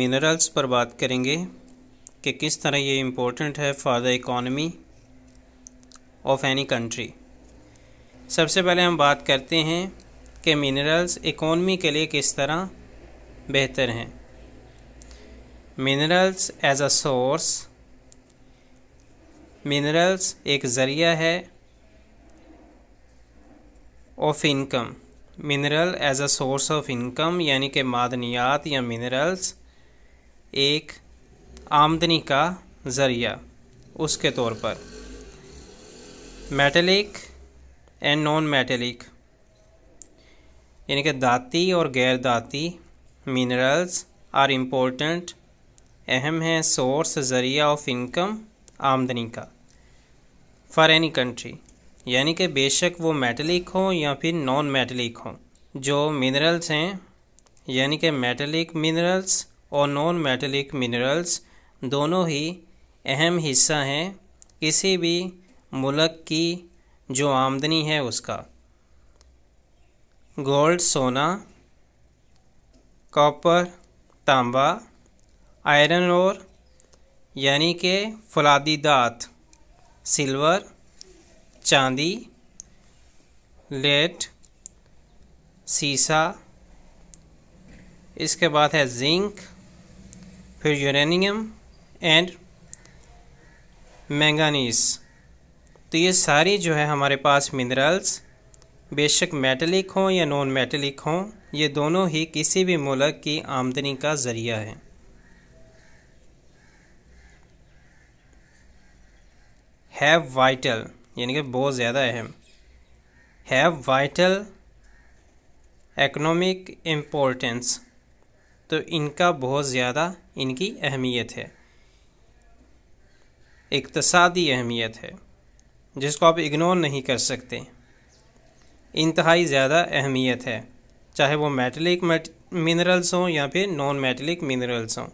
minerals पर बात करेंगे कि किस तरह ये इम्पोर्टेंट है for the economy of any country सबसे पहले हम बात करते हैं कि मिनरल्स इकॉनमी के लिए किस तरह बेहतर हैं minerals as a source minerals एक ज़रिया है of income mineral as a source of income यानी कि मादनियात या मिनरल्स एक आमदनी का ज़रिया उसके तौर पर मेटेलिक एंड नॉन मेटेलिक यानी कि दाती और गैर दाती मिनरल्स आर इम्पोर्टेंट अहम हैं सोर्स ज़रिया ऑफ इनकम आमदनी का फॉर एनी कंट्री यानी कि बेशक वो मेटलिक हो या फिर नॉन मेटलिक हो जो मिनरल्स हैं यानी कि मेटलिक मिनरल्स और नॉन मेटेलिक मिनरल्स दोनों ही अहम हिस्सा हैं किसी भी मुल्क की जो आमदनी है उसका गोल्ड सोना कॉपर तांबा आयरन और यानी के फलादी दात सिल्वर चांदी लेट सीसा इसके बाद है जिंक फिर यूरेनियम एंड मैंगानीज तो ये सारी जो है हमारे पास मिनरल्स बेशक मेटलिक हों या नॉन मेटलिक हों ये दोनों ही किसी भी मुल्क की आमदनी का ज़रिया है हैव वाइटल यानी कि बहुत ज़्यादा अहम हैव वाइटल इकोनॉमिक इम्पोर्टेंस तो इनका बहुत ज़्यादा इनकी अहमियत है इकतसादी अहमियत है जिसको आप इग्नोर नहीं कर सकते इंतहाई ज़्यादा अहमियत है चाहे वो मेटलिक मिनरल्स हों या फिर नॉन मेटलिक मिनरल्स हों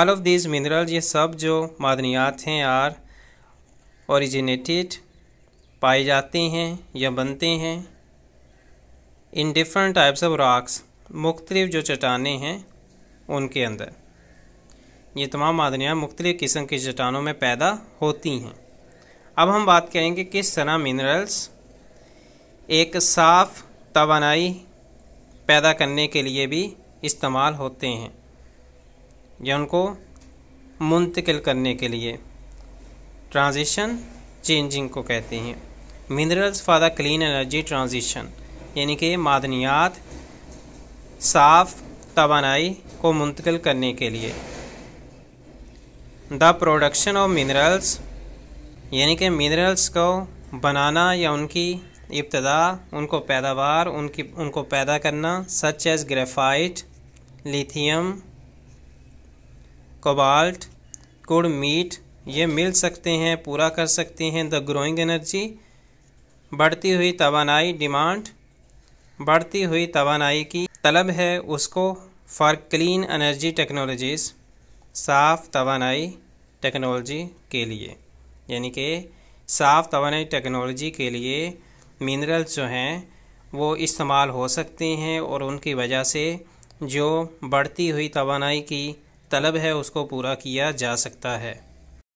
ऑल ऑफ दीज मिनरल्स ये सब जो मादनियात हैं आर ओरिजिनेटेड पाए जाते हैं या बनते हैं इन डिफरेंट टाइप्स ऑफ रॉक्स मुख्तलिफ़ जो चट्टाने हैं उनके अंदर ये तमाम मादनियाँ मुख्तलिफ़ किस्म की चट्टानों में पैदा होती हैं अब हम बात करेंगे किस तरह मिनरल्स एक साफ़ तोानाई पैदा करने के लिए भी इस्तेमाल होते हैं या उनको मुंतकिल करने के लिए ट्रांजिशन चेंजिंग को कहते हैं minerals for the clean energy transition यानी कि मादनियात साफ तोानाई को मुंतकिल करने के लिए द प्रोडक्शन ऑफ मिनरल्स यानी कि मिनरल्स को बनाना या उनकी इब्तदा उनको पैदावार उनकी उनको पैदा करना such as graphite lithium cobalt कुड़ मीट ये मिल सकते हैं पूरा कर सकते हैं द ग्रोइंग एनर्जी बढ़ती हुई तोानाई डिमांड बढ़ती हुई तोानाई की तलब है उसको फॉर क्लीन एनर्जी टेक्नोलॉजीज़ साफ़ तोानाई टेक्नोलॉजी के लिए यानी कि साफ़ तोानाई टेक्नोलॉजी के लिए मिनरल्स जो हैं वो इस्तेमाल हो सकते हैं और उनकी वजह से जो बढ़ती हुई तोानाई की तलब है उसको पूरा किया जा सकता है